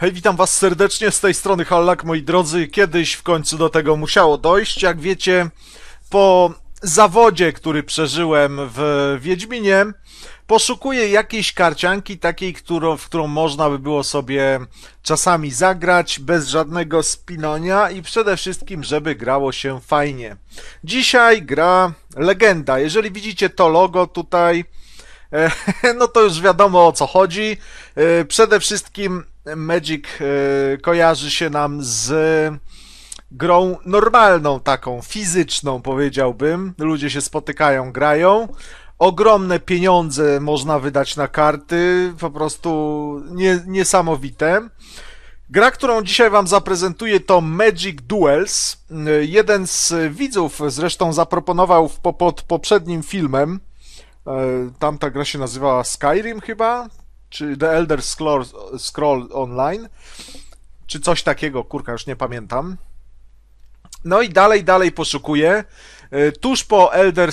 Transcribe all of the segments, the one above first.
Hej, witam was serdecznie, z tej strony Hallak, moi drodzy. Kiedyś w końcu do tego musiało dojść. Jak wiecie, po zawodzie, który przeżyłem w Wiedźminie, poszukuję jakiejś karcianki, takiej, którą, w którą można by było sobie czasami zagrać, bez żadnego spinania i przede wszystkim, żeby grało się fajnie. Dzisiaj gra Legenda. Jeżeli widzicie to logo tutaj, e, no to już wiadomo o co chodzi. E, przede wszystkim Magic e, kojarzy się nam z grą normalną, taką fizyczną, powiedziałbym. Ludzie się spotykają, grają. Ogromne pieniądze można wydać na karty, po prostu nie, niesamowite. Gra, którą dzisiaj Wam zaprezentuję, to Magic Duels. Jeden z widzów zresztą zaproponował w, pod poprzednim filmem. E, tamta gra się nazywała Skyrim, chyba? czy The Elder Scroll, Online, czy coś takiego, kurka, już nie pamiętam. No i dalej, dalej poszukuję. E, tuż po Elder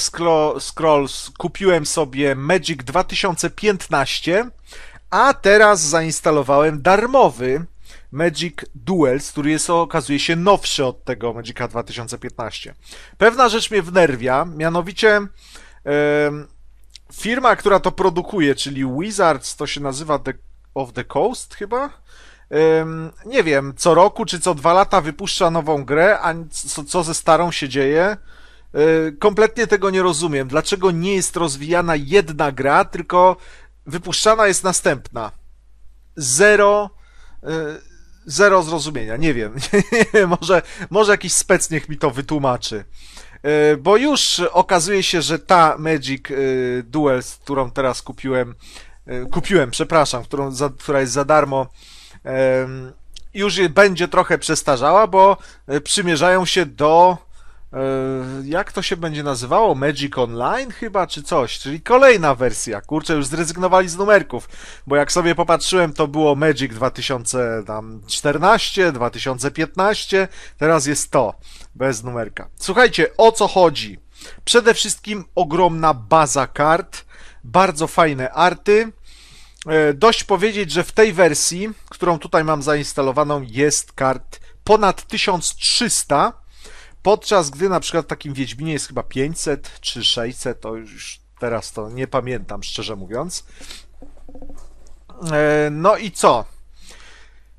Scrolls kupiłem sobie Magic 2015, a teraz zainstalowałem darmowy Magic Duels, który jest, okazuje się, nowszy od tego Magica 2015. Pewna rzecz mnie wnerwia, mianowicie... Yy, firma, która to produkuje, czyli Wizards, to się nazywa The, of the Coast chyba. Um, nie wiem, co roku czy co dwa lata wypuszcza nową grę, a co, co ze starą się dzieje. Um, kompletnie tego nie rozumiem. Dlaczego nie jest rozwijana jedna gra, tylko wypuszczana jest następna. Zero. Um, zero zrozumienia, nie wiem. może, może jakiś spec niech mi to wytłumaczy. E, bo już okazuje się, że ta Magic e, Duel, którą teraz kupiłem, e, kupiłem, przepraszam, którą, za, która jest za darmo, już będzie trochę przestarzała, bo przymierzają się do E, jak to się będzie nazywało? Magic Online chyba, czy coś, czyli kolejna wersja. Kurczę, już zrezygnowali z numerków, bo jak sobie popatrzyłem, to było Magic 2014, 2015, teraz jest to, bez numerka. Słuchajcie, o co chodzi? Przede wszystkim ogromna baza kart, bardzo fajne arty. E, dość powiedzieć, że w tej wersji, którą tutaj mam zainstalowaną, jest kart ponad 1300 Podczas gdy na przykład w takim Wiedźminie jest chyba 500 czy 600, to już teraz to nie pamiętam, szczerze mówiąc. E, no i co?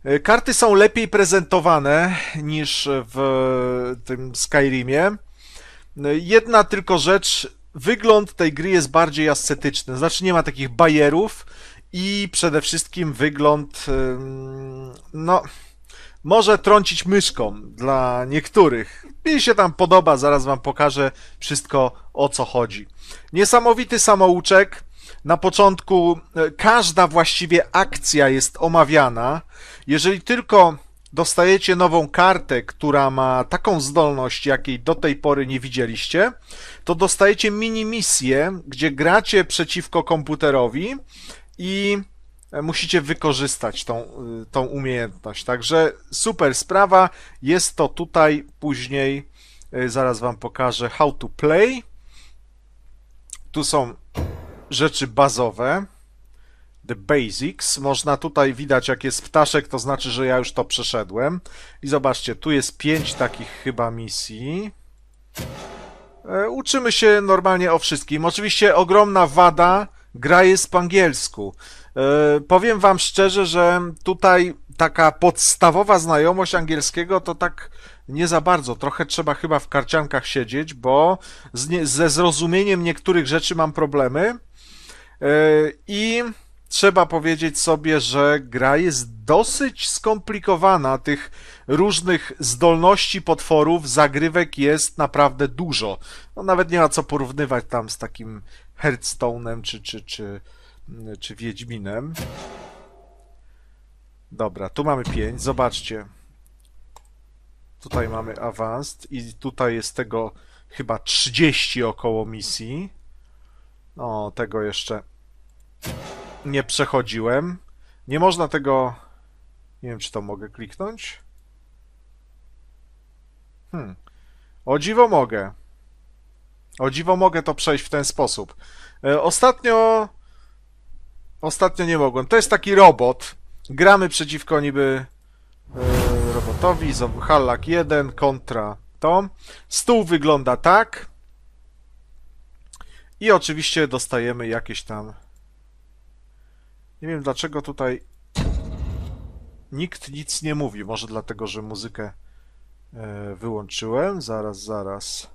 E, karty są lepiej prezentowane niż w tym Skyrimie. E, jedna tylko rzecz, wygląd tej gry jest bardziej ascetyczny, znaczy nie ma takich bajerów i przede wszystkim wygląd, no może trącić myszką dla niektórych. Mi się tam podoba, zaraz wam pokażę wszystko o co chodzi. Niesamowity samouczek. Na początku e, każda właściwie akcja jest omawiana. Jeżeli tylko dostajecie nową kartę, która ma taką zdolność, jakiej do tej pory nie widzieliście, to dostajecie mini misję, gdzie gracie przeciwko komputerowi i E, musicie wykorzystać tą, y, tą umiejętność. Także super sprawa. Jest to tutaj później. E, zaraz Wam pokażę how to play. Tu są rzeczy bazowe. The Basics. Można tutaj widać, jak jest ptaszek, to znaczy, że ja już to przeszedłem. I zobaczcie, tu jest pięć takich chyba misji. E, uczymy się normalnie o wszystkim. Oczywiście ogromna wada, gra jest po angielsku. E, powiem wam szczerze, że tutaj taka podstawowa znajomość angielskiego to tak nie za bardzo. Trochę trzeba chyba w karciankach siedzieć, bo nie, ze zrozumieniem niektórych rzeczy mam problemy. E, I trzeba powiedzieć sobie, że gra jest dosyć skomplikowana. Tych różnych zdolności potworów, zagrywek jest naprawdę dużo. No, nawet nie ma co porównywać tam z takim Hearthstone'em czy, czy, czy czy Wiedźminem. Dobra, tu mamy 5, zobaczcie. Tutaj mamy Advanced i tutaj jest tego chyba 30 około misji. No, tego jeszcze nie przechodziłem. Nie można tego... Nie wiem, czy to mogę kliknąć. Hmm. O dziwo mogę. O dziwo mogę to przejść w ten sposób. E, ostatnio Ostatnio nie mogłem. To jest taki robot. Gramy przeciwko niby e, robotowi. Hallak 1 kontra to. Stół wygląda tak. I oczywiście dostajemy jakieś tam... Nie wiem dlaczego tutaj nikt nic nie mówi. Może dlatego, że muzykę e, wyłączyłem. Zaraz, zaraz.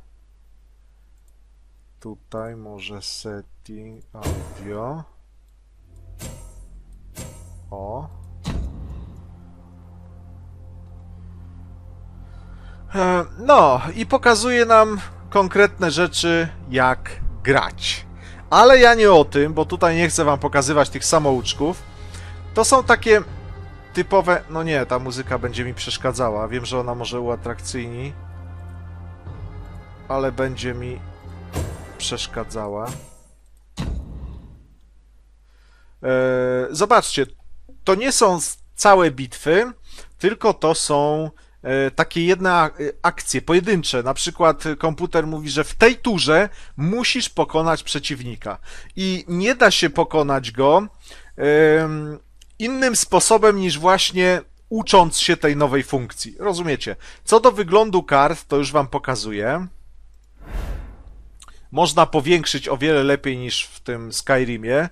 Tutaj może setting audio. O. E, no, i pokazuje nam konkretne rzeczy, jak grać. Ale ja nie o tym, bo tutaj nie chcę wam pokazywać tych samouczków. To są takie typowe... No nie, ta muzyka będzie mi przeszkadzała. Wiem, że ona może uatrakcyjni. Ale będzie mi przeszkadzała. Eee, zobaczcie, to nie są całe bitwy, tylko to są e, takie jedne e, akcje pojedyncze. Na przykład komputer mówi, że w tej turze musisz pokonać przeciwnika i nie da się pokonać go innym sposobem niż właśnie ucząc się tej nowej funkcji. Rozumiecie? Co do wyglądu kart, to już wam pokazuję. Można powiększyć o wiele lepiej niż w tym Skyrimie.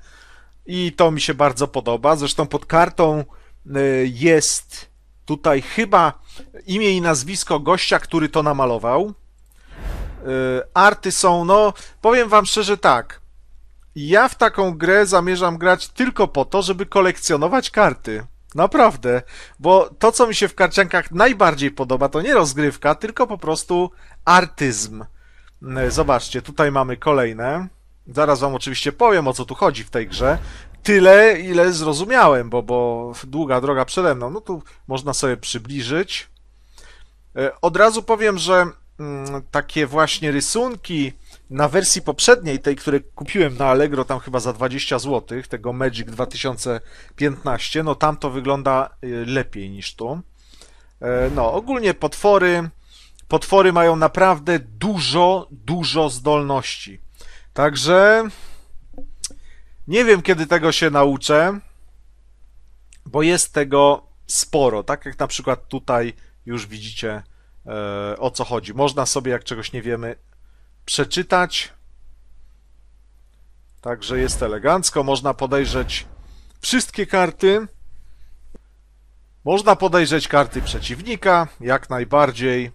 I to mi się bardzo podoba. Zresztą pod kartą y, jest tutaj chyba imię i nazwisko gościa, który to namalował. Y, arty są, no powiem wam szczerze tak. Ja w taką grę zamierzam grać tylko po to, żeby kolekcjonować karty. Naprawdę, bo to, co mi się w karciankach najbardziej podoba, to nie rozgrywka, tylko po prostu artyzm. Y, zobaczcie, tutaj mamy kolejne. Zaraz wam oczywiście powiem, o co tu chodzi w tej grze. Tyle, ile zrozumiałem, bo, bo długa droga przede mną. No tu można sobie przybliżyć. E, od razu powiem, że mm, takie właśnie rysunki na wersji poprzedniej, tej, które kupiłem na Allegro, tam chyba za 20 zł, tego Magic 2015, no tam to wygląda e, lepiej niż tu. E, no, ogólnie potwory, potwory mają naprawdę dużo, dużo zdolności. Także nie wiem, kiedy tego się nauczę, bo jest tego sporo. Tak jak na przykład tutaj już widzicie, e, o co chodzi. Można sobie, jak czegoś nie wiemy, przeczytać. Także jest elegancko. Można podejrzeć wszystkie karty. Można podejrzeć karty przeciwnika, jak najbardziej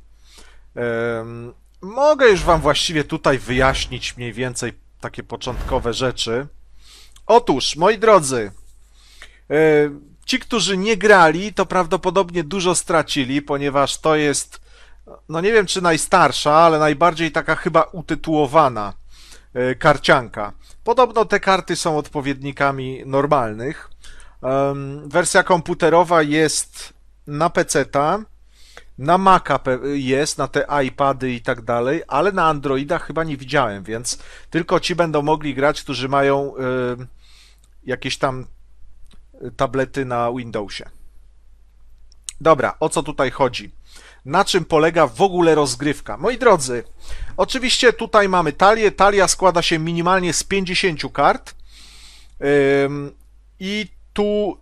mogę już wam właściwie tutaj wyjaśnić mniej więcej takie początkowe rzeczy. Otóż, moi drodzy, e, ci, którzy nie grali, to prawdopodobnie dużo stracili, ponieważ to jest, no nie wiem czy najstarsza, ale najbardziej taka chyba utytułowana e, karcianka. Podobno te karty są odpowiednikami normalnych. Wersja komputerowa jest na PC-ta na Maca jest, na te iPady i tak dalej, ale na Androida chyba nie widziałem, więc tylko ci będą mogli grać, którzy mają y, jakieś tam y, tablety na Windowsie. Dobra, o co tutaj chodzi? Na czym polega w ogóle rozgrywka? Moi drodzy, oczywiście tutaj mamy talię. Talia składa się minimalnie z 50 kart. I tu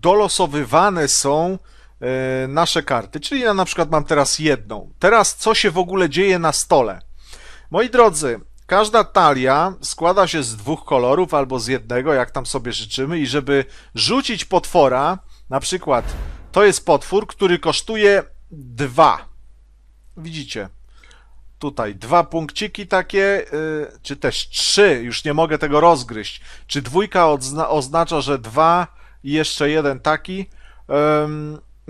dolosowywane są E, nasze karty. Czyli ja na przykład mam teraz jedną. Teraz co się w ogóle dzieje na stole? Moi drodzy, każda talia składa się z dwóch kolorów albo z jednego, jak tam sobie życzymy, i żeby rzucić potwora, na przykład to jest potwór, który kosztuje dwa. Widzicie? Tutaj dwa punkciki takie, y, czy też trzy, już nie mogę tego rozgryźć. Czy dwójka odzna- oznacza, że dwa i jeszcze jeden taki?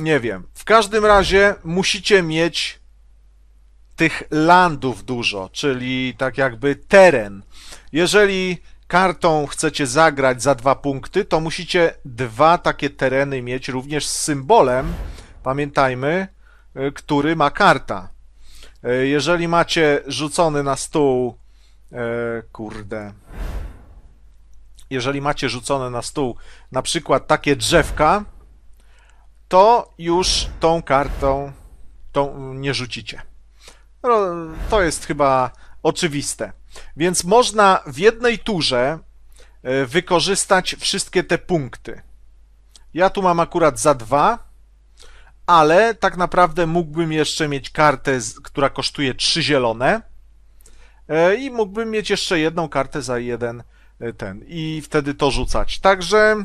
Nie wiem. W każdym razie musicie mieć tych landów dużo, czyli tak jakby teren. Jeżeli kartą chcecie zagrać za dwa punkty, to musicie dwa takie tereny mieć również z symbolem, pamiętajmy, y, który ma karta. Y, jeżeli macie rzucony na stół, y, kurde, jeżeli macie rzucone na stół na przykład takie drzewka, to już tą kartą tą nie rzucicie. No, to jest chyba oczywiste. Więc można w jednej turze e, wykorzystać wszystkie te punkty. Ja tu mam akurat za dwa, ale tak naprawdę mógłbym jeszcze mieć kartę, która kosztuje trzy zielone e, i mógłbym mieć jeszcze jedną kartę za jeden e, ten i wtedy to rzucać. Także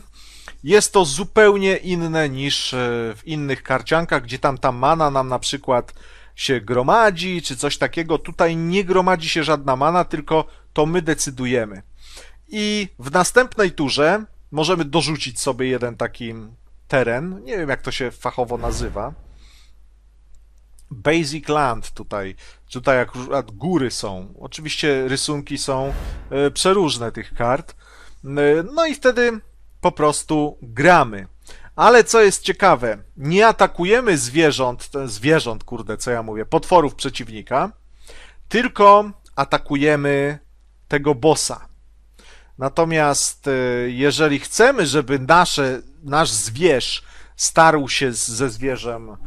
jest to zupełnie inne niż e, w innych karciankach, gdzie tam ta mana nam na przykład się gromadzi, czy coś takiego. Tutaj nie gromadzi się żadna mana, tylko to my decydujemy. I w następnej turze możemy dorzucić sobie jeden taki teren. Nie wiem, jak to się fachowo nazywa. Basic Land tutaj, tutaj akurat góry są. Oczywiście rysunki są e, przeróżne tych kart. E, no i wtedy po prostu gramy. Ale co jest ciekawe, nie atakujemy zwierząt, zwierząt, kurde, co ja mówię, potworów przeciwnika, tylko atakujemy tego bossa. Natomiast e, jeżeli chcemy, żeby nasze, nasz zwierz starł się z, ze zwierzem e,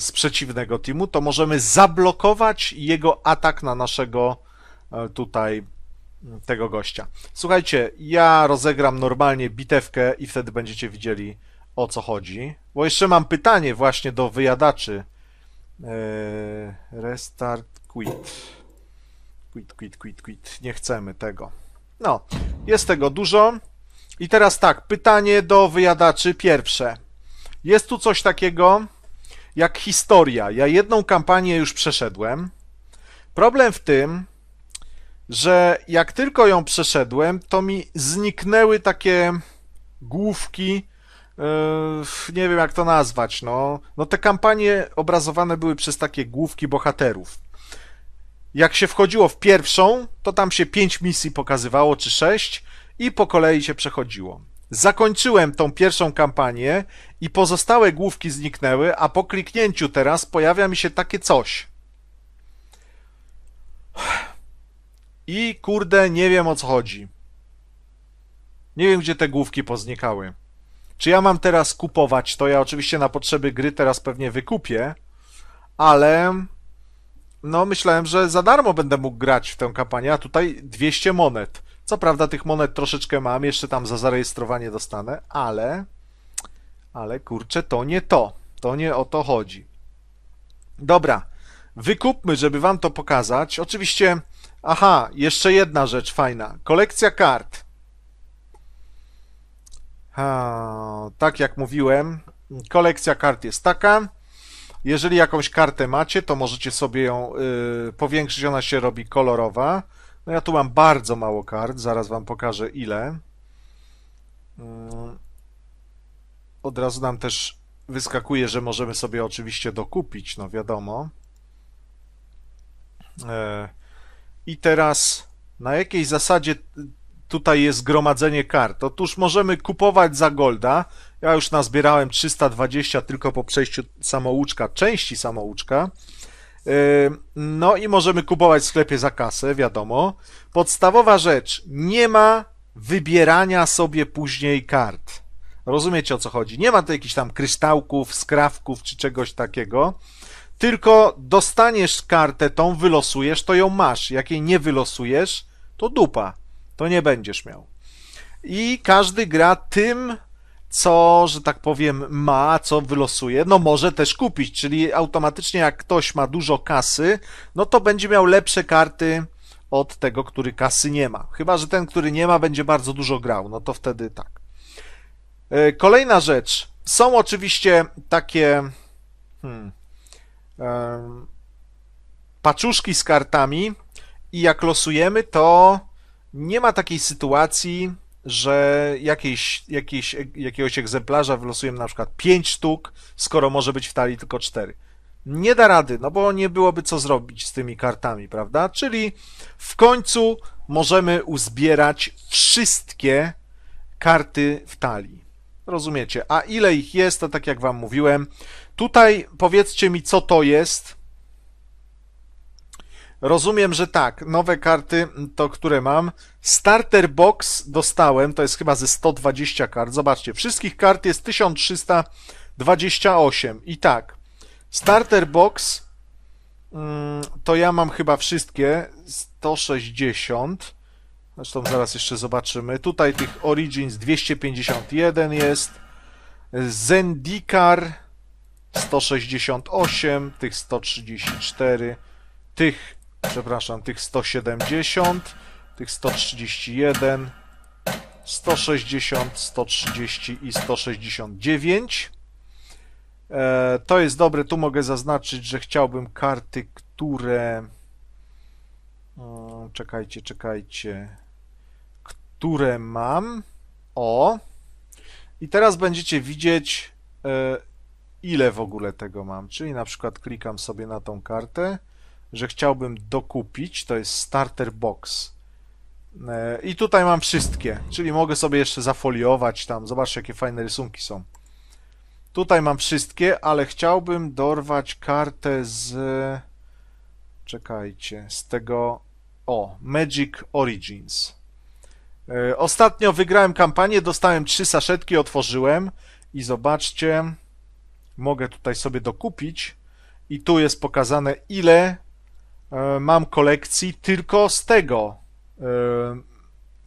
z przeciwnego teamu, to możemy zablokować jego atak na naszego e, tutaj tego gościa. Słuchajcie, ja rozegram normalnie bitewkę i wtedy będziecie widzieli o co chodzi. Bo jeszcze mam pytanie właśnie do wyjadaczy. E, restart quit. Quit, quit, quit, quit. Nie chcemy tego. No, jest tego dużo. I teraz tak, pytanie do wyjadaczy pierwsze. Jest tu coś takiego jak historia. Ja jedną kampanię już przeszedłem. Problem w tym, że jak tylko ją przeszedłem, to mi zniknęły takie główki, e, nie wiem jak to nazwać, no, no te kampanie obrazowane były przez takie główki bohaterów. Jak się wchodziło w pierwszą, to tam się pięć misji pokazywało, czy sześć, i po kolei się przechodziło. Zakończyłem tą pierwszą kampanię i pozostałe główki zniknęły, a po kliknięciu teraz pojawia mi się takie coś. I kurde, nie wiem o co chodzi. Nie wiem, gdzie te główki poznikały. Czy ja mam teraz kupować to? Ja oczywiście na potrzeby gry teraz pewnie wykupię, ale no myślałem, że za darmo będę mógł grać w tę kampanię, a tutaj 200 monet. Co prawda tych monet troszeczkę mam, jeszcze tam za zarejestrowanie dostanę, ale ale kurczę, to nie to. To nie o to chodzi. Dobra. Wykupmy, żeby wam to pokazać. Oczywiście Aha, jeszcze jedna rzecz fajna. Kolekcja kart. A, tak jak mówiłem, kolekcja kart jest taka. Jeżeli jakąś kartę macie, to możecie sobie ją y, powiększyć, ona się robi kolorowa. No ja tu mam bardzo mało kart, zaraz wam pokażę ile. Mm. od razu nam też wyskakuje, że możemy sobie oczywiście dokupić, no wiadomo. Y, i teraz na jakiej zasadzie tutaj jest gromadzenie kart? Otóż możemy kupować za golda. Ja już nazbierałem 320 tylko po przejściu samouczka, części samouczka. Yy, no i możemy kupować w sklepie za kasę, wiadomo. Podstawowa rzecz, nie ma wybierania sobie później kart. Rozumiecie o co chodzi? Nie ma tu jakichś tam kryształków, skrawków czy czegoś takiego. Tylko dostaniesz kartę tą, wylosujesz, to ją masz. Jak jej nie wylosujesz, to dupa. To nie będziesz miał. I każdy gra tym, co, że tak powiem, ma, co wylosuje, no może też kupić. Czyli automatycznie, jak ktoś ma dużo kasy, no to będzie miał lepsze karty od tego, który kasy nie ma. Chyba, że ten, który nie ma, będzie bardzo dużo grał, no to wtedy tak. E, kolejna rzecz. Są oczywiście takie. Hmm, paczuszki z kartami i jak losujemy, to nie ma takiej sytuacji, że jakiejś, jakiejś, jakiegoś egzemplarza wylosujemy na przykład 5 sztuk, skoro może być w talii tylko 4. Nie da rady, no bo nie byłoby co zrobić z tymi kartami, prawda? Czyli w końcu możemy uzbierać wszystkie karty w talii. Rozumiecie? A ile ich jest, to tak jak Wam mówiłem, Tutaj powiedzcie mi, co to jest. Rozumiem, że tak. Nowe karty to które mam. Starter box dostałem, to jest chyba ze 120 kart. Zobaczcie, wszystkich kart jest 1328. I tak. Starter box mm, to ja mam chyba wszystkie 160. Zresztą zaraz jeszcze zobaczymy. Tutaj tych Origins 251 jest. Zendikar 168, tych 134, tych, przepraszam, tych 170, tych 131, 160, 130 i 169. E, to jest dobre, tu mogę zaznaczyć, że chciałbym karty, które... O, czekajcie, czekajcie. Które mam. O. I teraz będziecie widzieć, e, ile w ogóle tego mam. Czyli na przykład klikam sobie na tą kartę, że chciałbym dokupić, to jest Starter Box. E, I tutaj mam wszystkie, czyli mogę sobie jeszcze zafoliować tam, zobaczcie jakie fajne rysunki są. Tutaj mam wszystkie, ale chciałbym dorwać kartę z... Czekajcie, z tego... O, Magic Origins. E, ostatnio wygrałem kampanię, dostałem trzy saszetki, otworzyłem i zobaczcie mogę tutaj sobie dokupić i tu jest pokazane ile e, mam kolekcji tylko z tego e,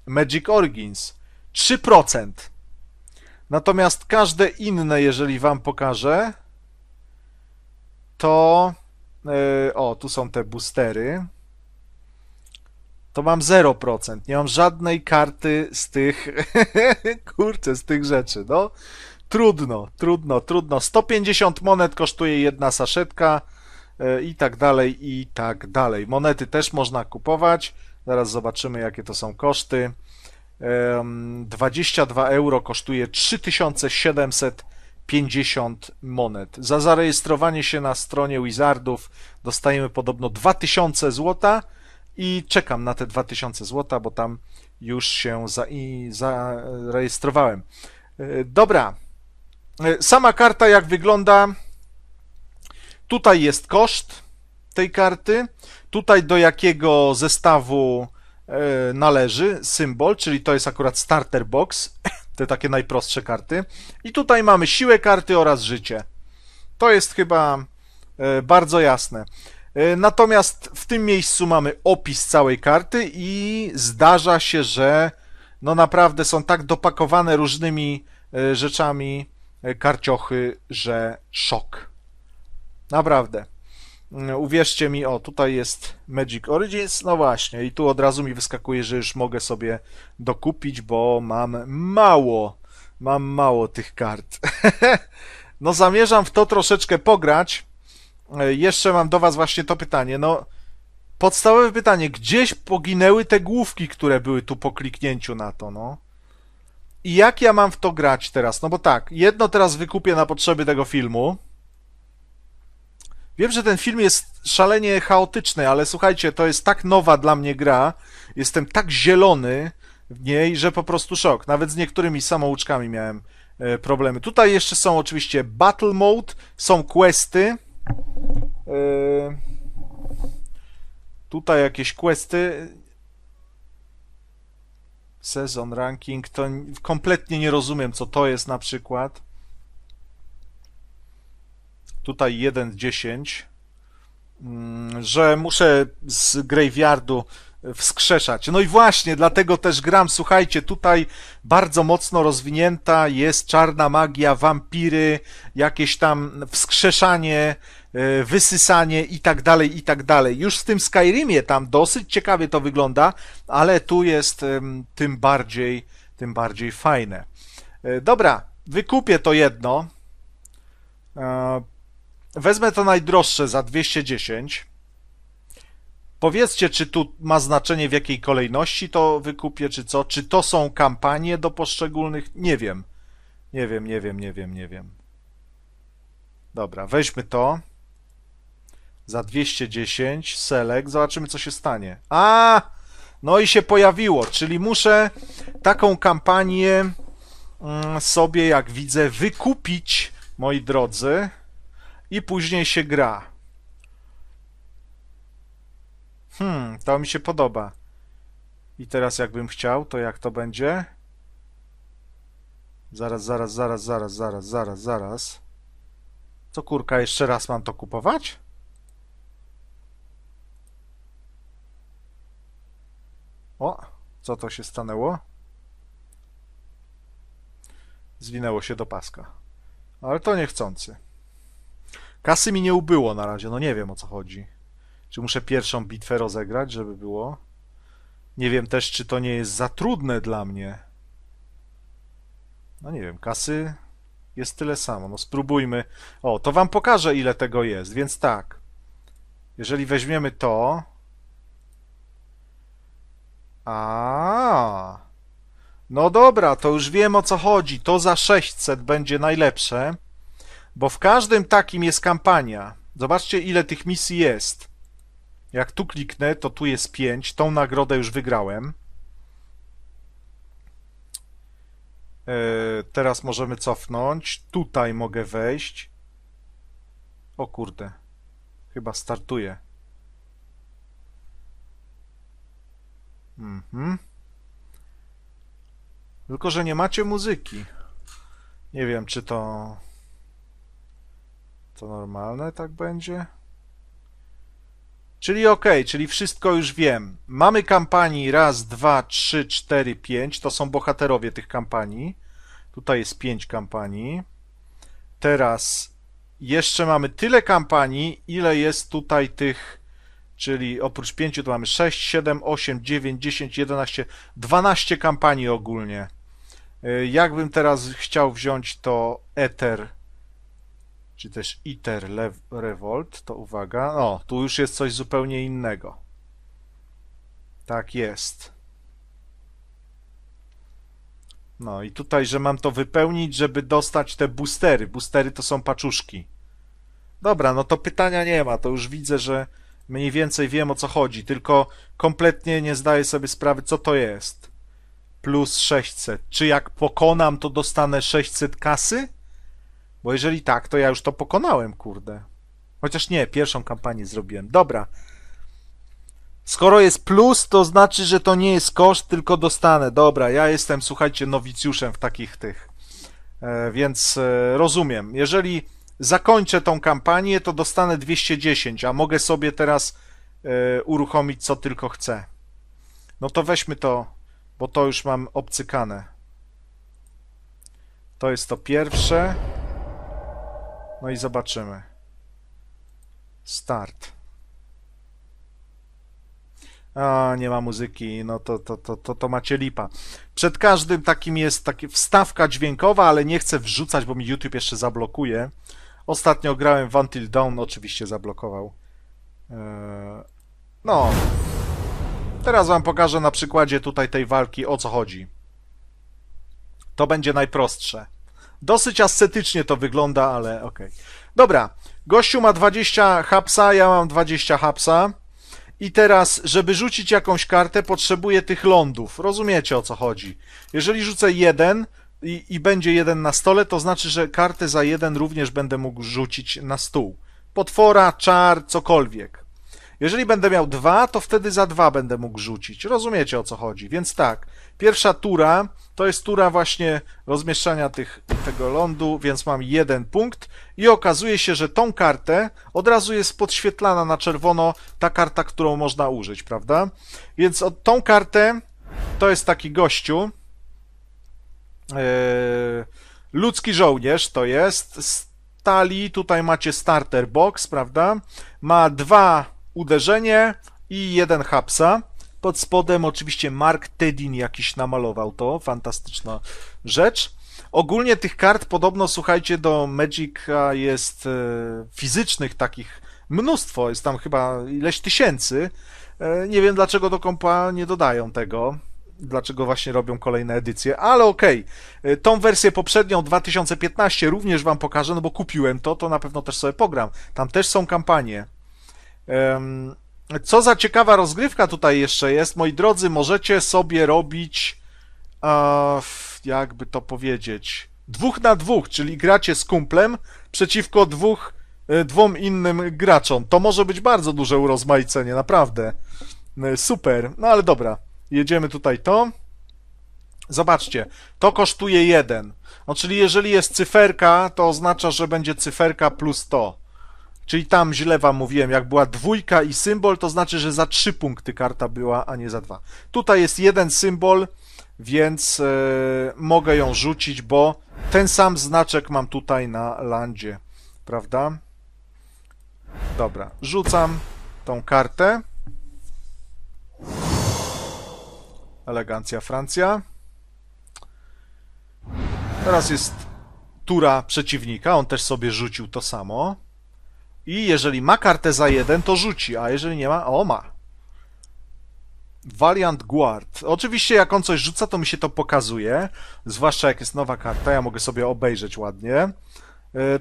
Magic Origins 3%. Natomiast każde inne, jeżeli wam pokażę, to e, o, tu są te boostery. To mam 0%. Nie mam żadnej karty z tych kurczę, z tych rzeczy, no. Trudno, trudno, trudno. 150 monet kosztuje jedna saszetka e, i tak dalej, i tak dalej. Monety też można kupować. Zaraz zobaczymy, jakie to są koszty. 22 euro kosztuje 3750 monet. Za zarejestrowanie się na stronie Wizardów dostajemy podobno 2000 zł i czekam na te 2000 zł, bo tam już się zarejestrowałem. E, dobra, E, sama karta jak wygląda. Tutaj jest koszt tej karty, tutaj do jakiego zestawu e, należy symbol, czyli to jest akurat starter box, te takie najprostsze karty. I tutaj mamy siłę karty oraz życie. To jest chyba e, bardzo jasne. Natomiast w tym miejscu mamy opis całej karty i zdarza się, że no naprawdę są tak dopakowane różnymi rzeczami, E, karciochy, że szok. Naprawdę. Mm, uwierzcie mi, o tutaj jest Magic Origins, no właśnie, i tu od razu mi wyskakuje, że już mogę sobie dokupić, bo mam mało, mam mało tych kart. no zamierzam w to troszeczkę pograć. E, jeszcze mam do was właśnie to pytanie, no podstawowe pytanie, gdzieś poginęły te główki, które były tu po kliknięciu na to, no. I jak ja mam w to grać teraz? No bo tak, jedno teraz wykupię na potrzeby tego filmu. Wiem, że ten film jest szalenie chaotyczny, ale słuchajcie, to jest tak nowa dla mnie gra. Jestem tak zielony w niej, że po prostu szok. Nawet z niektórymi samouczkami miałem e, problemy. Tutaj jeszcze są oczywiście battle mode, są questy. E, tutaj jakieś questy sezon ranking, to kompletnie nie rozumiem, co to jest na przykład. Tutaj 1.10, mm, że muszę z graveyardu wskrzeszać. No i właśnie, dlatego też gram. Słuchajcie, tutaj bardzo mocno rozwinięta jest czarna magia, wampiry, jakieś tam wskrzeszanie, e, wysysanie i tak dalej, i tak dalej. Już w tym Skyrimie tam dosyć ciekawie to wygląda, ale tu jest tym bardziej, tym bardziej fajne. E, dobra, wykupię to jedno. E, wezmę to najdroższe za 210. Powiedzcie, czy tu ma znaczenie w jakiej kolejności to wykupię, czy co? Czy to są kampanie do poszczególnych? Nie wiem. Nie wiem, nie wiem, nie wiem, nie wiem. Dobra, weźmy to. Za 210 selek. Zobaczymy, co się stanie. A! No i się pojawiło, czyli muszę taką kampanię mm, sobie, jak widzę, wykupić, moi drodzy, i później się gra. Hmm, to mi się podoba. I teraz jakbym chciał, to jak to będzie? Zaraz, zaraz, zaraz, zaraz, zaraz, zaraz, zaraz. Co kurka, jeszcze raz mam to kupować? O, co to się stanęło? Zwinęło się do paska. Ale to niechcący. Kasy mi nie ubyło na razie, no nie wiem o co chodzi. Czy muszę pierwszą bitwę rozegrać, żeby było? Nie wiem też, czy to nie jest za trudne dla mnie. No nie wiem, kasy jest tyle samo. No spróbujmy. O, to wam pokażę, ile tego jest. Więc tak. Jeżeli weźmiemy to... A, No dobra, to już wiem o co chodzi. To za 600 będzie najlepsze, bo w każdym takim jest kampania. Zobaczcie, ile tych misji jest. Jak tu kliknę, to tu jest 5. Tą nagrodę już wygrałem. E, teraz możemy cofnąć. Tutaj mogę wejść. O kurde. Chyba startuję. Mhm. Tylko, że nie macie muzyki. Nie wiem, czy to... To normalne tak będzie? Czyli ok, czyli wszystko już wiem. Mamy kampanii raz, dwa, trzy, cztery, pięć. To są bohaterowie tych kampanii. Tutaj jest pięć kampanii. Teraz jeszcze mamy tyle kampanii, ile jest tutaj tych, czyli oprócz pięciu to mamy 6, 7, 8, 9, 10, 11, 12 kampanii ogólnie. Y, jakbym teraz chciał wziąć to Ether czy też ITER Revolt, to uwaga, o, tu już jest coś zupełnie innego. Tak jest. No i tutaj, że mam to wypełnić, żeby dostać te boostery. Boostery to są paczuszki. Dobra, no to pytania nie ma, to już widzę, że mniej więcej wiem o co chodzi, tylko kompletnie nie zdaję sobie sprawy, co to jest. Plus 600. Czy jak pokonam, to dostanę 600 kasy? Bo jeżeli tak, to ja już to pokonałem, kurde. Chociaż nie, pierwszą kampanię zrobiłem. Dobra. Skoro jest plus, to znaczy, że to nie jest koszt, tylko dostanę. Dobra, ja jestem, słuchajcie, nowicjuszem w takich tych. E, więc e, rozumiem. Jeżeli zakończę tą kampanię, to dostanę 210, a mogę sobie teraz e, uruchomić co tylko chcę. No to weźmy to, bo to już mam obcykane. To jest to pierwsze. No i zobaczymy. Start. A, nie ma muzyki, no to, to, to, to, to macie lipa. Przed każdym takim jest taki wstawka dźwiękowa, ale nie chcę wrzucać, bo mi YouTube jeszcze zablokuje. Ostatnio grałem w Until Dawn, oczywiście zablokował. E, no. Teraz wam pokażę na przykładzie tutaj tej walki o co chodzi. To będzie najprostsze. Dosyć ascetycznie to wygląda, ale okej. Okay. Dobra, gościu ma 20 hapsa, ja mam 20 hapsa. I teraz, żeby rzucić jakąś kartę, potrzebuję tych lądów. Rozumiecie o co chodzi. Jeżeli rzucę jeden i, i będzie jeden na stole, to znaczy, że kartę za jeden również będę mógł rzucić na stół. Potwora, czar, cokolwiek. Jeżeli będę miał dwa, to wtedy za dwa będę mógł rzucić. Rozumiecie o co chodzi? Więc tak, pierwsza tura to jest tura właśnie rozmieszczania tych, tego lądu, więc mam jeden punkt i okazuje się, że tą kartę od razu jest podświetlana na czerwono ta karta, którą można użyć, prawda? Więc od tą kartę to jest taki gościu. E, ludzki żołnierz to jest. Stali, tutaj macie starter box, prawda? Ma dwa uderzenie i jeden hapsa. Pod spodem oczywiście Mark Tedin jakiś namalował to, fantastyczna rzecz. Ogólnie tych kart podobno, słuchajcie, do Magica jest e, fizycznych takich mnóstwo, jest tam chyba ileś tysięcy. E, nie wiem dlaczego do kompa nie dodają tego, dlaczego właśnie robią kolejne edycje, ale okej. Okay. E, tą wersję poprzednią 2015 również wam pokażę, no bo kupiłem to, to na pewno też sobie pogram. Tam też są kampanie. Co za ciekawa rozgrywka tutaj jeszcze jest, moi drodzy, możecie sobie robić, jakby to powiedzieć, dwóch na dwóch, czyli gracie z kumplem przeciwko dwóch, e, dwóm innym graczom. To może być bardzo duże urozmaicenie, naprawdę. E, super, no ale dobra, jedziemy tutaj to. Zobaczcie, to kosztuje jeden. No, czyli jeżeli jest cyferka, to oznacza, że będzie cyferka plus to. Czyli tam źle wam mówiłem, jak była dwójka i symbol, to znaczy, że za trzy punkty karta była, a nie za dwa. Tutaj jest jeden symbol, więc e, mogę ją rzucić, bo ten sam znaczek mam tutaj na landzie, prawda? Dobra, rzucam tą kartę. Elegancja Francja. Teraz jest tura przeciwnika, on też sobie rzucił to samo. I jeżeli ma kartę za jeden, to rzuci, a jeżeli nie ma, o ma. Valiant Guard. Oczywiście jak on coś rzuca, to mi się to pokazuje, zwłaszcza jak jest nowa karta, ja mogę sobie obejrzeć ładnie. E,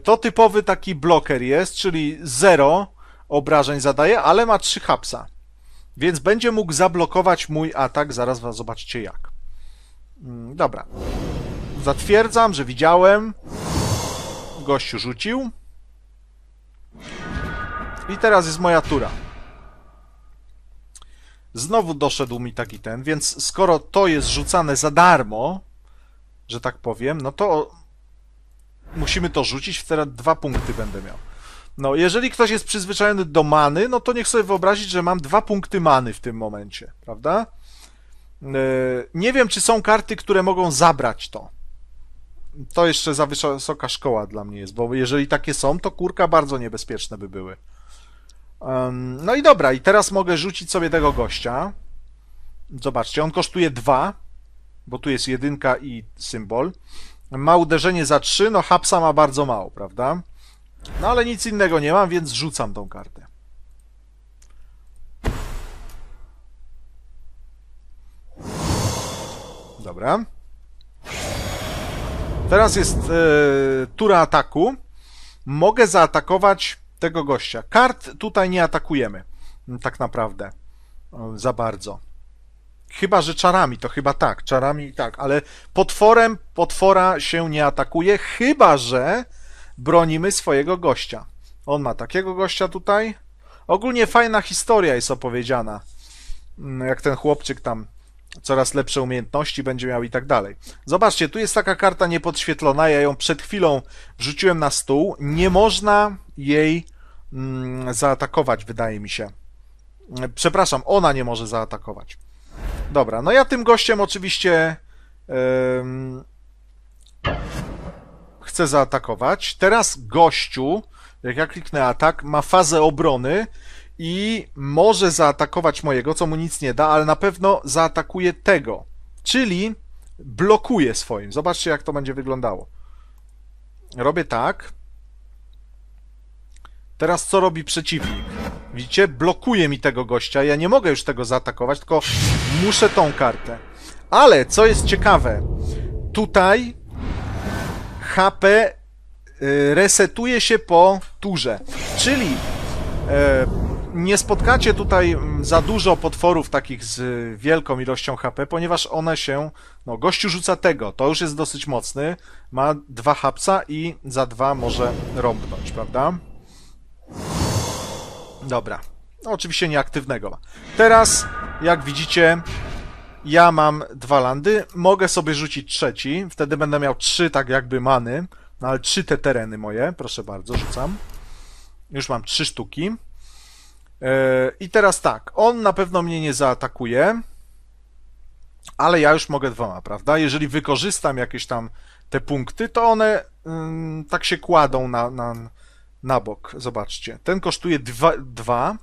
to typowy taki bloker jest, czyli 0 obrażeń zadaje, ale ma 3 hapsa. Więc będzie mógł zablokować mój atak, zaraz was zobaczycie jak. Mm, dobra. Zatwierdzam, że widziałem. Gościu rzucił. I teraz jest moja tura. Znowu doszedł mi taki ten, więc skoro to jest rzucane za darmo, że tak powiem, no to musimy to rzucić, wtedy dwa punkty będę miał. No, jeżeli ktoś jest przyzwyczajony do many, no to niech sobie wyobrazić, że mam dwa punkty many w tym momencie, prawda? E, nie wiem, czy są karty, które mogą zabrać to. To jeszcze za wysoka szkoła dla mnie jest, bo jeżeli takie są, to kurka bardzo niebezpieczne by były. Um, no i dobra, i teraz mogę rzucić sobie tego gościa. Zobaczcie, on kosztuje 2, bo tu jest jedynka i symbol. Ma uderzenie za 3, no hapsa ma bardzo mało, prawda? No ale nic innego nie mam, więc rzucam tą kartę. Dobra. Teraz jest yy, tura ataku. Mogę zaatakować tego gościa. Kart tutaj nie atakujemy, tak naprawdę, e, za bardzo. Chyba, że czarami, to chyba tak, czarami tak, ale potworem potwora się nie atakuje, chyba, że bronimy swojego gościa. On ma takiego gościa tutaj. Ogólnie fajna historia jest opowiedziana, mm, jak ten chłopczyk tam coraz lepsze umiejętności będzie miał i tak dalej. Zobaczcie, tu jest taka karta niepodświetlona, ja ją przed chwilą wrzuciłem na stół. Nie można jej mm, zaatakować, wydaje mi się. Przepraszam, ona nie może zaatakować. Dobra, no ja tym gościem oczywiście chcę zaatakować. Teraz gościu, jak ja kliknę atak, ma fazę obrony i może zaatakować mojego, co mu nic nie da, ale na pewno zaatakuje tego, czyli blokuje swoim. Zobaczcie, jak to będzie wyglądało. Robię tak. Teraz co robi przeciwnik? Widzicie? Blokuje mi tego gościa. Ja nie mogę już tego zaatakować, tylko muszę tą kartę. Ale co jest ciekawe, tutaj HP y, resetuje się po turze. Czyli e, nie spotkacie tutaj za dużo potworów takich z wielką ilością HP, ponieważ one się. No, gościu rzuca tego, to już jest dosyć mocny. Ma dwa hapca i za dwa może rąbnąć, prawda? Dobra. No, oczywiście nieaktywnego aktywnego. Teraz, jak widzicie, ja mam dwa landy. Mogę sobie rzucić trzeci. Wtedy będę miał trzy tak jakby many. No ale trzy te tereny moje. Proszę bardzo, rzucam. Już mam trzy sztuki. E, I teraz tak, on na pewno mnie nie zaatakuje, ale ja już mogę dwoma, prawda? Jeżeli wykorzystam jakieś tam te punkty, to one mm, tak się kładą na, na, na bok, zobaczcie. Ten kosztuje 2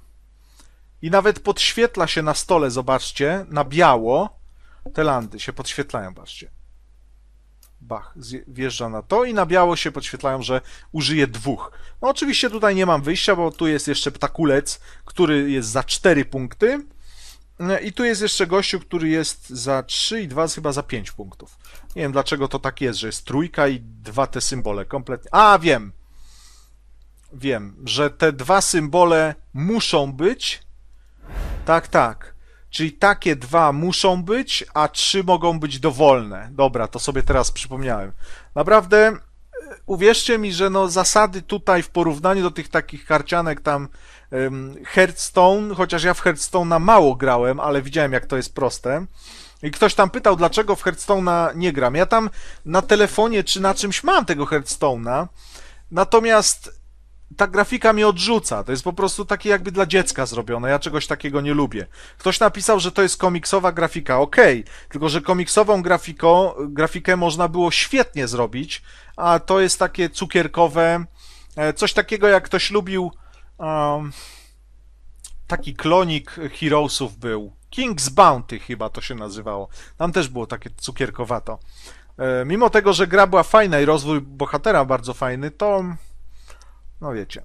i nawet podświetla się na stole, zobaczcie, na biało. Te landy się podświetlają, zobaczcie. Bach, wjeżdża na to i na biało się podświetlają, że użyje dwóch. No oczywiście tutaj nie mam wyjścia, bo tu jest jeszcze ptakulec, który jest za 4 punkty. I tu jest jeszcze gościu, który jest za 3 i 2 chyba za 5 punktów. Nie wiem dlaczego to tak jest, że jest trójka i dwa te symbole kompletnie. A, wiem! Wiem, że te dwa symbole muszą być. Tak, tak. Czyli takie dwa muszą być, a trzy mogą być dowolne. Dobra, to sobie teraz przypomniałem. Naprawdę, e, uwierzcie mi, że no zasady tutaj w porównaniu do tych takich karcianek tam um, Hearthstone, chociaż ja w Hearthstone mało grałem, ale widziałem jak to jest proste. I ktoś tam pytał, dlaczego w Hearthstone'a nie gram. Ja tam na telefonie czy na czymś mam tego Hearthstone'a, natomiast ta grafika mnie odrzuca. To jest po prostu takie jakby dla dziecka zrobione. Ja czegoś takiego nie lubię. Ktoś napisał, że to jest komiksowa grafika. Okej, okay. tylko że komiksową grafiką, grafikę można było świetnie zrobić, a to jest takie cukierkowe. E, coś takiego jak ktoś lubił. Um, taki klonik Heroesów był. King's Bounty chyba to się nazywało. Tam też było takie cukierkowato. E, mimo tego, że gra była fajna i rozwój bohatera bardzo fajny, to no wiecie.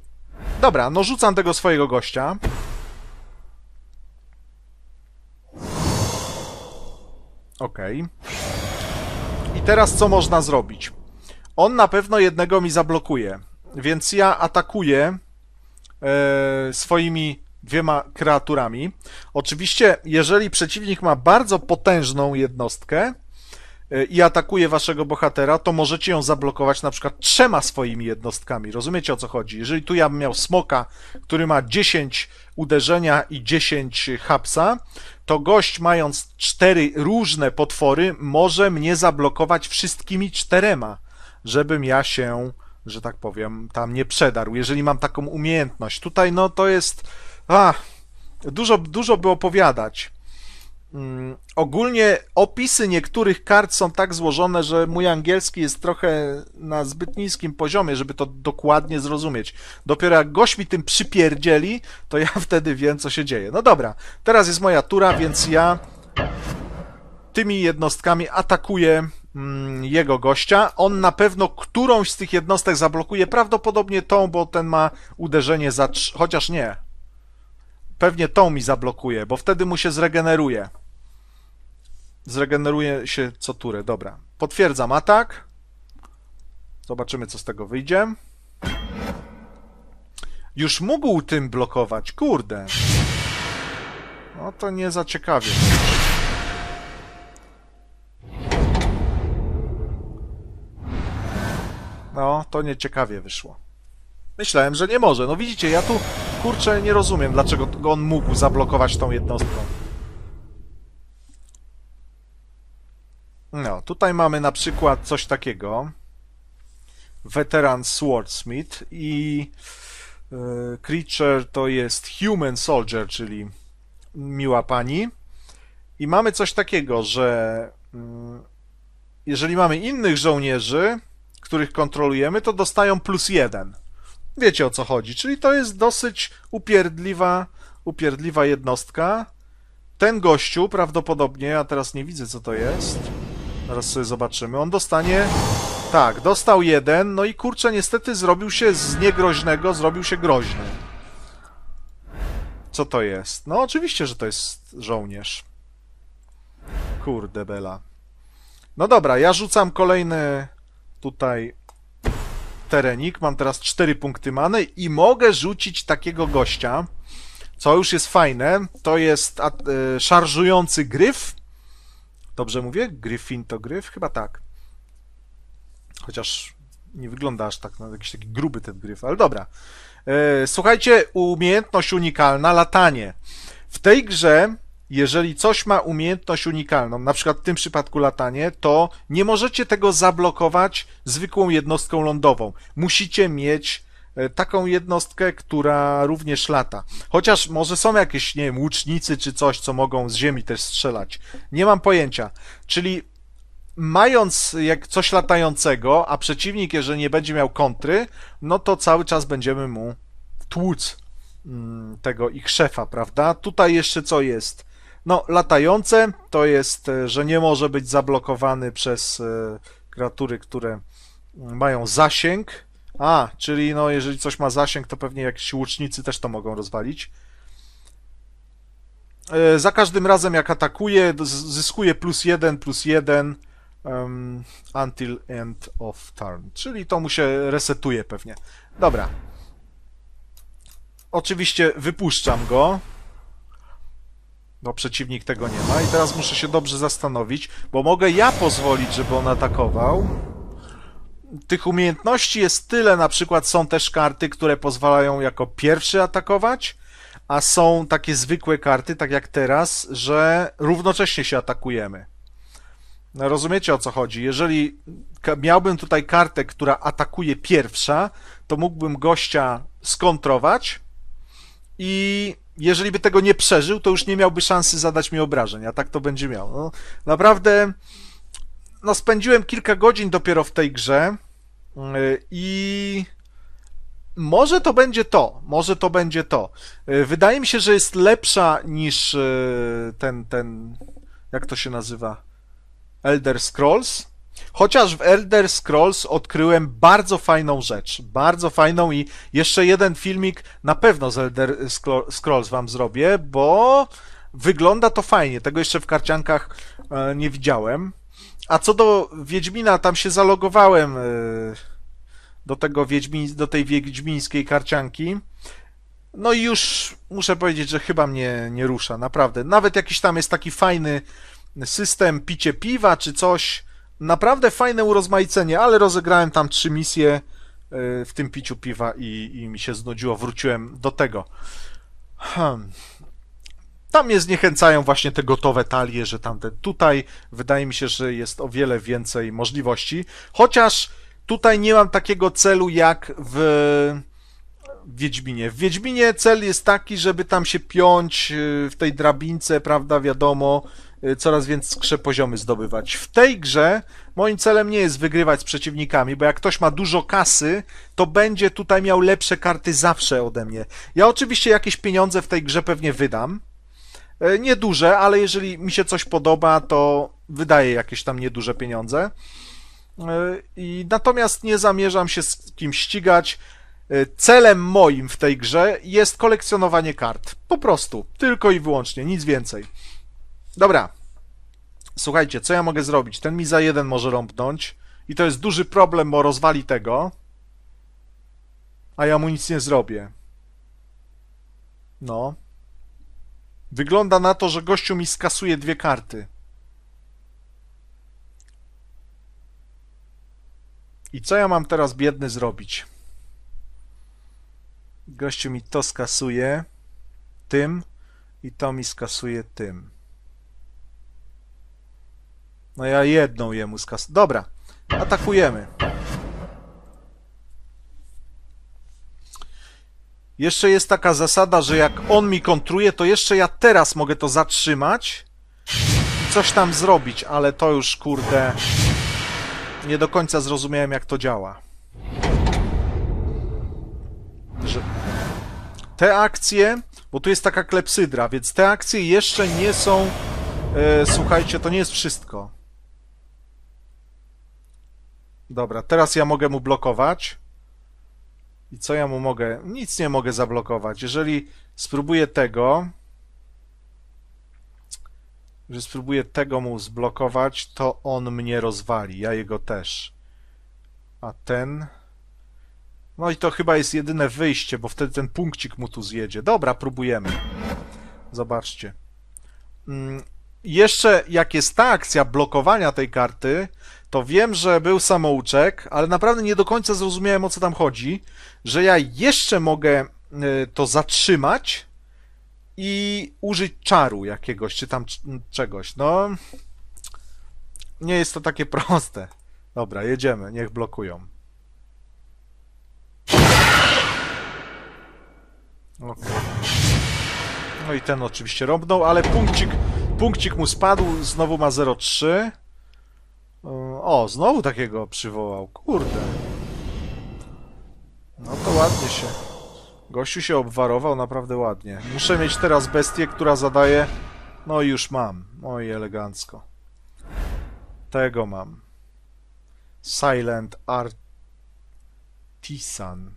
Dobra, no rzucam tego swojego gościa. Ok. I teraz co można zrobić? On na pewno jednego mi zablokuje, więc ja atakuję e, swoimi dwiema kreaturami. Oczywiście, jeżeli przeciwnik ma bardzo potężną jednostkę, E, i atakuje waszego bohatera, to możecie ją zablokować na przykład trzema swoimi jednostkami. Rozumiecie o co chodzi? Jeżeli tu ja bym miał smoka, który ma 10 uderzenia i 10 hapsa, to gość mając cztery różne potwory może mnie zablokować wszystkimi czterema, żebym ja się, że tak powiem, tam nie przedarł, jeżeli mam taką umiejętność. Tutaj no to jest... A, dużo, dużo by opowiadać. Mm, ogólnie opisy niektórych kart są tak złożone, że mój angielski jest trochę na zbyt niskim poziomie, żeby to dokładnie zrozumieć. Dopiero jak gość mi tym przypierdzieli, to ja wtedy wiem, co się dzieje. No dobra, teraz jest moja tura, więc ja tymi jednostkami atakuję mm, jego gościa. On na pewno którąś z tych jednostek zablokuje, prawdopodobnie tą, bo ten ma uderzenie za... chociaż nie, Pewnie tą mi zablokuje, bo wtedy mu się zregeneruje. Zregeneruje się co turę, dobra. Potwierdzam atak. Zobaczymy, co z tego wyjdzie. Już mógł tym blokować, kurde. No to nie za ciekawie. No, to nie ciekawie wyszło. Myślałem, że nie może. No widzicie, ja tu kurczę, nie rozumiem, dlaczego on mógł zablokować tą jednostką. No, tutaj mamy na przykład coś takiego. Veteran Swordsmith i e, Creature to jest Human Soldier, czyli miła pani. I mamy coś takiego, że mm, jeżeli mamy innych żołnierzy, których kontrolujemy, to dostają plus jeden. Wiecie o co chodzi. Czyli to jest dosyć upierdliwa, upierdliwa jednostka. Ten gościu prawdopodobnie, A teraz nie widzę co to jest. Zaraz sobie zobaczymy. On dostanie... Tak, dostał jeden, no i kurczę, niestety zrobił się z niegroźnego, zrobił się groźny. Co to jest? No oczywiście, że to jest żołnierz. Kurde bela. No dobra, ja rzucam kolejny tutaj terenik, mam teraz 4 punkty many i mogę rzucić takiego gościa, co już jest fajne, to jest a, y, szarżujący gryf. Dobrze mówię? Gryfin to gryf? Chyba tak. Chociaż nie wygląda aż tak, na no, jakiś taki gruby ten gryf, ale dobra. Y, słuchajcie, umiejętność unikalna, latanie. W tej grze jeżeli coś ma umiejętność unikalną, na przykład w tym przypadku latanie, to nie możecie tego zablokować zwykłą jednostką lądową. Musicie mieć e, taką jednostkę, która również lata. Chociaż może są jakieś, nie wiem, łucznicy czy coś, co mogą z ziemi też strzelać. Nie mam pojęcia. Czyli mając jak coś latającego, a przeciwnik, jeżeli nie będzie miał kontry, no to cały czas będziemy mu tłuc mm, tego ich szefa, prawda? Tutaj jeszcze co jest? No, latające to jest, e, że nie może być zablokowany przez e, kreatury, które mm, mają zasięg. A, czyli no, jeżeli coś ma zasięg, to pewnie jakieś łucznicy też to mogą rozwalić. E, za każdym razem, jak atakuje, zyskuje plus jeden, plus jeden um, until end of turn. Czyli to mu się resetuje pewnie. Dobra. Oczywiście wypuszczam go. No przeciwnik tego nie ma i teraz muszę się dobrze zastanowić, bo mogę ja pozwolić, żeby on atakował. Tych umiejętności jest tyle, na przykład są też karty, które pozwalają jako pierwszy atakować, a są takie zwykłe karty, tak jak teraz, że równocześnie się atakujemy. No, rozumiecie o co chodzi? Jeżeli miałbym tutaj kartę, która atakuje pierwsza, to mógłbym gościa skontrować i jeżeli by tego nie przeżył, to już nie miałby szansy zadać mi obrażeń, a tak to będzie miał. No, naprawdę, no spędziłem kilka godzin dopiero w tej grze y, i może to będzie to, może to będzie to. Y, wydaje mi się, że jest lepsza niż y, ten, ten, jak to się nazywa? Elder Scrolls, Chociaż w Elder Scrolls odkryłem bardzo fajną rzecz, bardzo fajną i jeszcze jeden filmik na pewno z Elder Scrolls wam zrobię, bo wygląda to fajnie. Tego jeszcze w karciankach e, nie widziałem. A co do Wiedźmina, tam się zalogowałem e, do tego Wiedźmin, do tej wiedźmińskiej karcianki. No i już muszę powiedzieć, że chyba mnie nie rusza, naprawdę. Nawet jakiś tam jest taki fajny system picie piwa czy coś Naprawdę fajne urozmaicenie, ale rozegrałem tam trzy misje e, w tym piciu piwa i, i mi się znudziło, wróciłem do tego. Hmm. Tam mnie zniechęcają właśnie te gotowe talie, że tamte. Tutaj wydaje mi się, że jest o wiele więcej możliwości, chociaż tutaj nie mam takiego celu jak w Wiedźminie. W Wiedźminie cel jest taki, żeby tam się piąć e, w tej drabince, prawda, wiadomo, Y, coraz większe poziomy zdobywać. W tej grze moim celem nie jest wygrywać z przeciwnikami, bo jak ktoś ma dużo kasy, to będzie tutaj miał lepsze karty zawsze ode mnie. Ja oczywiście jakieś pieniądze w tej grze pewnie wydam. E, nieduże, ale jeżeli mi się coś podoba, to wydaję jakieś tam nieduże pieniądze. E, I natomiast nie zamierzam się z kim ścigać. E, celem moim w tej grze jest kolekcjonowanie kart. Po prostu, tylko i wyłącznie, nic więcej. Dobra. Słuchajcie, co ja mogę zrobić? Ten mi za jeden może rąbnąć i to jest duży problem, bo rozwali tego, a ja mu nic nie zrobię. No. Wygląda na to, że gościu mi skasuje dwie karty. I co ja mam teraz biedny zrobić? Gościu mi to skasuje tym i to mi skasuje tym. No ja jedną jemu skas... Dobra, atakujemy. Jeszcze jest taka zasada, że jak on mi kontruje, to jeszcze ja teraz mogę to zatrzymać i coś tam zrobić, ale to już, kurde, nie do końca zrozumiałem, jak to działa. Że te akcje, bo tu jest taka klepsydra, więc te akcje jeszcze nie są... E, słuchajcie, to nie jest wszystko. Dobra, teraz ja mogę mu blokować. I co ja mu mogę? Nic nie mogę zablokować. Jeżeli spróbuję tego, że spróbuję tego mu zblokować, to on mnie rozwali, ja jego też. A ten... No i to chyba jest jedyne wyjście, bo wtedy ten punkcik mu tu zjedzie. Dobra, próbujemy. Zobaczcie. Mm, jeszcze jak jest ta akcja blokowania tej karty, to wiem, że był samouczek, ale naprawdę nie do końca zrozumiałem o co tam chodzi, że ja jeszcze mogę y, to zatrzymać i użyć czaru jakiegoś, czy tam czegoś. No, nie jest to takie proste. Dobra, jedziemy, niech blokują. Okay. No i ten oczywiście robnął, ale punkcik, punkcik mu spadł, znowu ma 0,3. O, znowu takiego przywołał. Kurde. No to ładnie się. Gościu się obwarował naprawdę ładnie. Muszę mieć teraz bestię, która zadaje... No już mam. Oj, no elegancko. Tego mam. Silent Artisan.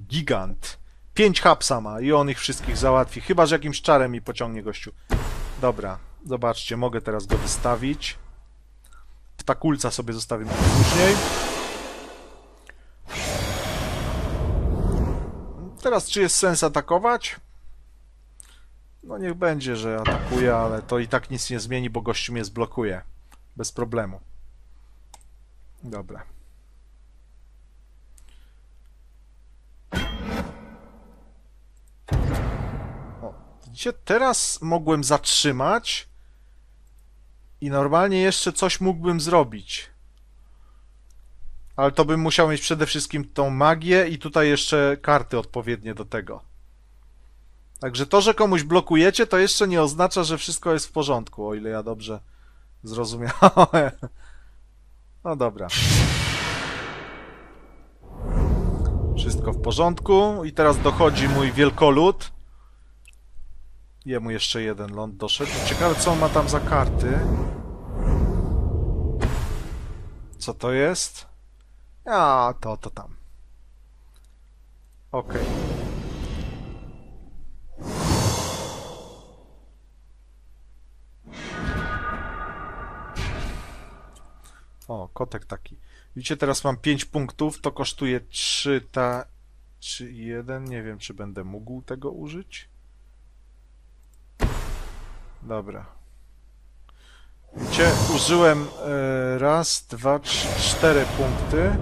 Gigant. 5 hap sama i on ich wszystkich załatwi. Chyba, że jakimś czarem mi pociągnie gościu. Dobra, zobaczcie, mogę teraz go wystawić ptakulca sobie zostawimy później. Teraz czy jest sens atakować? No niech będzie, że atakuje, ale to i tak nic nie zmieni, bo gościu mnie zblokuje. Bez problemu. Dobra. O, widzicie, teraz mogłem zatrzymać i normalnie jeszcze coś mógłbym zrobić. Ale to bym musiał mieć przede wszystkim tą magię i tutaj jeszcze karty odpowiednie do tego. Także to, że komuś blokujecie, to jeszcze nie oznacza, że wszystko jest w porządku, o ile ja dobrze zrozumiałem. No dobra. Wszystko w porządku. I teraz dochodzi mój wielkolud. Jemu jeszcze jeden ląd doszedł. Ciekawe, co on ma tam za karty. Co to jest? A, to, to tam. Ok. O, kotek taki. Widzicie, teraz mam 5 punktów, to kosztuje 3 ta... czy 1, nie wiem, czy będę mógł tego użyć. Dobra. Cię użyłem e, raz, dwa, trzy, cztery punkty.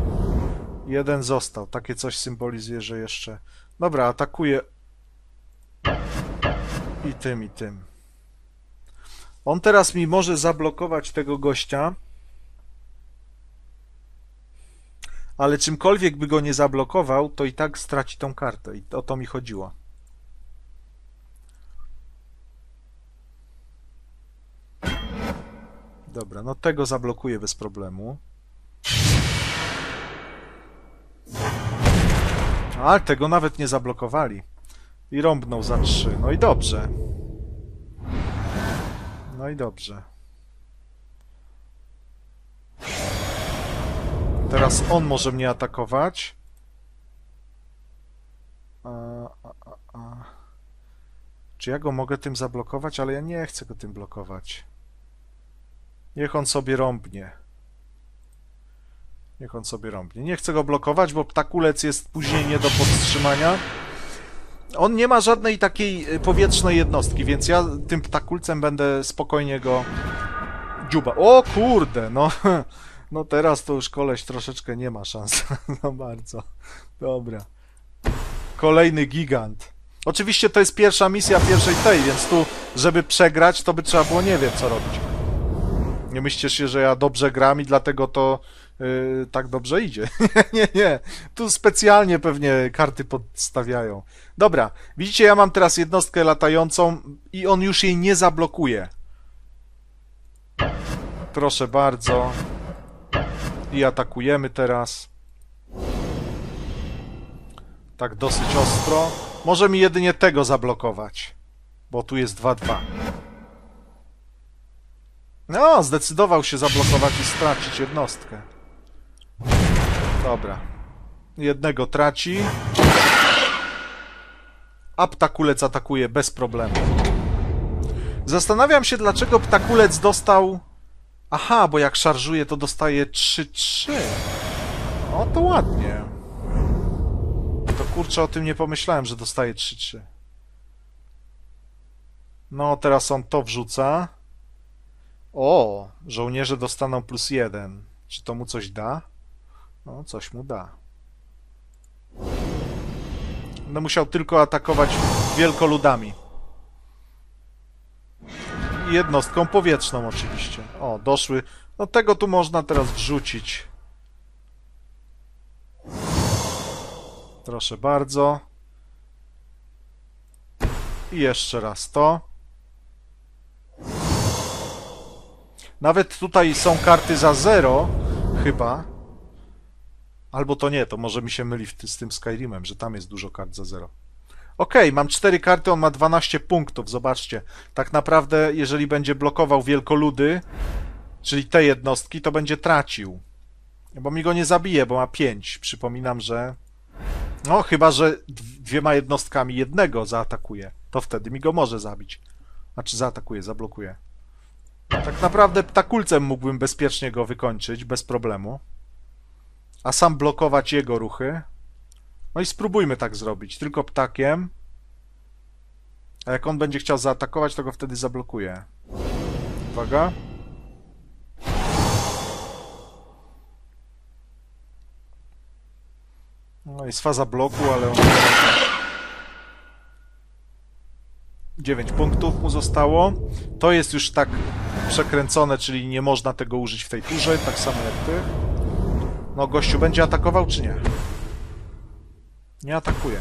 Jeden został. Takie coś symbolizuje, że jeszcze... Dobra, atakuję i tym, i tym. On teraz mi może zablokować tego gościa, ale czymkolwiek by go nie zablokował, to i tak straci tą kartę. I o to mi chodziło. Dobra, no tego zablokuję bez problemu. Ale tego nawet nie zablokowali. I rąbnął za trzy. No i dobrze. No i dobrze. Teraz on może mnie atakować. A, a, a, a. Czy ja go mogę tym zablokować? Ale ja nie chcę go tym blokować. Niech on sobie rąbnie. Niech on sobie rąbnie. Nie chcę go blokować, bo ptakulec jest później nie do powstrzymania. On nie ma żadnej takiej y, powietrznej jednostki, więc ja tym ptakulcem będę spokojnie go dziuba. O kurde, no. No teraz to już koleś troszeczkę nie ma szans. No bardzo. Dobra. Kolejny gigant. Oczywiście to jest pierwsza misja pierwszej tej, więc tu, żeby przegrać, to by trzeba było nie wiem co robić. Nie myślisz się, że ja dobrze gram i dlatego to yy, tak dobrze idzie. nie, nie. Tu specjalnie pewnie karty podstawiają. Dobra, widzicie, ja mam teraz jednostkę latającą i on już jej nie zablokuje. Proszę bardzo. I atakujemy teraz. Tak dosyć ostro. Może mi jedynie tego zablokować, bo tu jest 2-2. No, zdecydował się zablokować i stracić jednostkę. Dobra. Jednego traci. A ptakulec atakuje bez problemu. Zastanawiam się, dlaczego ptakulec dostał... Aha, bo jak szarżuje, to dostaje 3-3. O, no, to ładnie. To kurczę, o tym nie pomyślałem, że dostaje 3-3. No, teraz on to wrzuca. O, żołnierze dostaną plus jeden. Czy to mu coś da? No, coś mu da. No musiał tylko atakować wielkoludami. I jednostką powietrzną oczywiście. O, doszły. No tego tu można teraz wrzucić. Proszę bardzo. I jeszcze raz to. Nawet tutaj są karty za zero, chyba. Albo to nie, to może mi się myli z tym Skyrimem, że tam jest dużo kart za zero. OK, mam 4 karty, on ma 12 punktów, zobaczcie. Tak naprawdę, jeżeli będzie blokował wielkoludy, czyli te jednostki, to będzie tracił. Bo mi go nie zabije, bo ma 5. Przypominam, że... No, chyba, że dwiema jednostkami jednego zaatakuje. To wtedy mi go może zabić. Znaczy zaatakuje, zablokuje. Tak naprawdę ptakulcem mógłbym bezpiecznie go wykończyć, bez problemu. A sam blokować jego ruchy. No i spróbujmy tak zrobić, tylko ptakiem. A jak on będzie chciał zaatakować, to go wtedy zablokuję. Uwaga. No jest faza bloku, ale on... 9 punktów mu zostało. To jest już tak przekręcone, czyli nie można tego użyć w tej turze, tak samo jak ty. No, gościu będzie atakował, czy nie? Nie atakuje.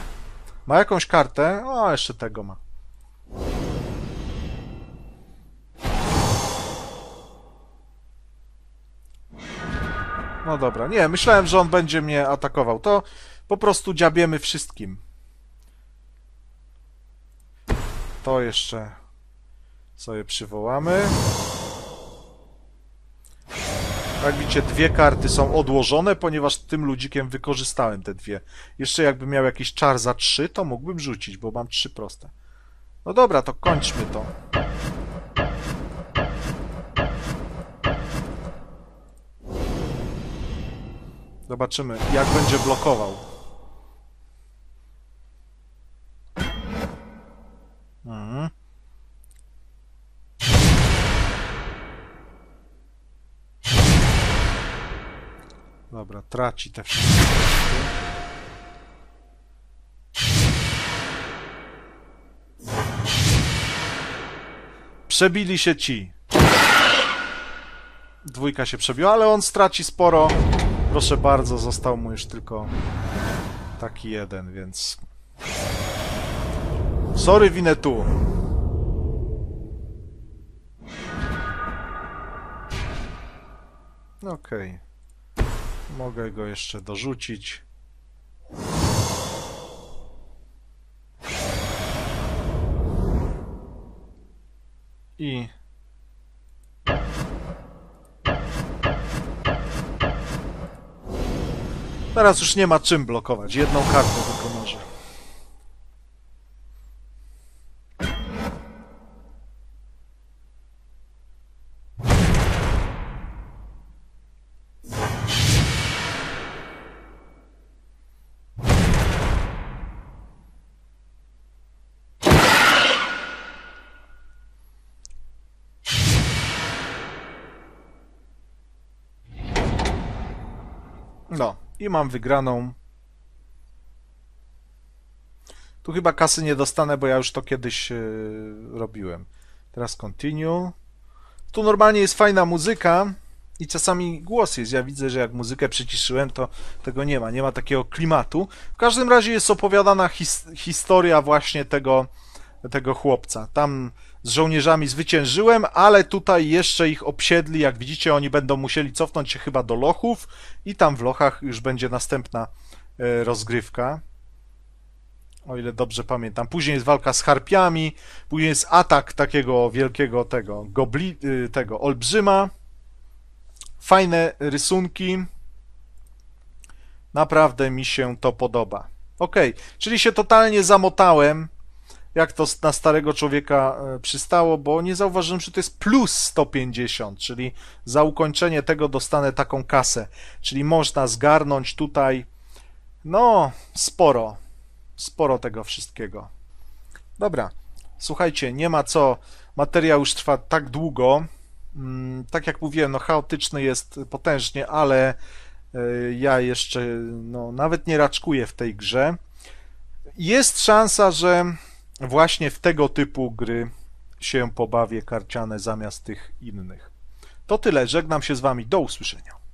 Ma jakąś kartę? O, jeszcze tego ma. No dobra, nie, myślałem, że on będzie mnie atakował. To po prostu dziabiemy wszystkim. To jeszcze sobie przywołamy. Jak widzicie, dwie karty są odłożone, ponieważ tym ludzikiem wykorzystałem te dwie. Jeszcze jakbym miał jakiś czar za trzy, to mógłbym rzucić, bo mam trzy proste. No dobra, to kończmy to. Zobaczymy, jak będzie blokował. która traci te wszystkie. Przebili się ci. Dwójka się przebiła, ale on straci sporo. Proszę bardzo, został mu już tylko taki jeden, więc... Sorry, winę tu. No okej. Okay. Mogę go jeszcze dorzucić. I... Teraz już nie ma czym blokować. Jedną kartą No, i mam wygraną. Tu chyba kasy nie dostanę, bo ja już to kiedyś yy, robiłem. Teraz continue. Tu normalnie jest fajna muzyka i czasami głos jest. Ja widzę, że jak muzykę przyciszyłem, to tego nie ma. Nie ma takiego klimatu. W każdym razie jest opowiadana his historia właśnie tego, tego chłopca. Tam z żołnierzami zwyciężyłem, ale tutaj jeszcze ich obsiedli. Jak widzicie, oni będą musieli cofnąć się chyba do Lochów i tam w Lochach już będzie następna e, rozgrywka. O ile dobrze pamiętam. Później jest walka z harpiami, później jest atak takiego wielkiego tego, gobli, y, tego olbrzyma. Fajne rysunki. Naprawdę mi się to podoba. Ok, czyli się totalnie zamotałem jak to na starego człowieka e, przystało, bo nie zauważyłem, że to jest plus 150, czyli za ukończenie tego dostanę taką kasę. Czyli można zgarnąć tutaj, no, sporo, sporo tego wszystkiego. Dobra, słuchajcie, nie ma co, materiał już trwa tak długo. Mm, tak jak mówiłem, no chaotyczny jest potężnie, ale e, ja jeszcze, no, nawet nie raczkuję w tej grze. Jest szansa, że właśnie w tego typu gry się pobawię karciane zamiast tych innych. To tyle, żegnam się z Wami, do usłyszenia.